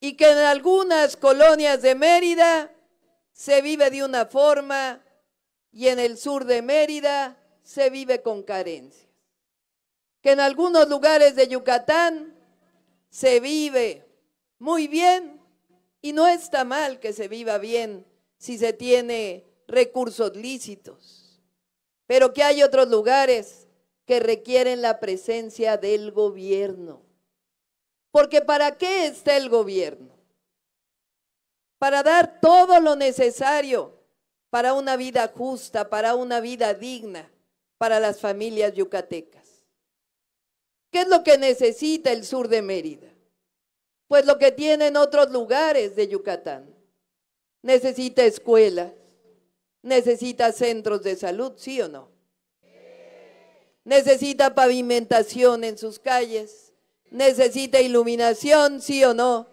y que en algunas colonias de Mérida se vive de una forma y en el sur de Mérida se vive con carencia. Que en algunos lugares de Yucatán se vive muy bien y no está mal que se viva bien si se tiene recursos lícitos, pero que hay otros lugares que requieren la presencia del gobierno porque ¿para qué está el gobierno? Para dar todo lo necesario para una vida justa, para una vida digna, para las familias yucatecas. ¿Qué es lo que necesita el sur de Mérida? Pues lo que tienen otros lugares de Yucatán. Necesita escuelas, necesita centros de salud, ¿sí o no? Necesita pavimentación en sus calles, necesita iluminación, sí o no.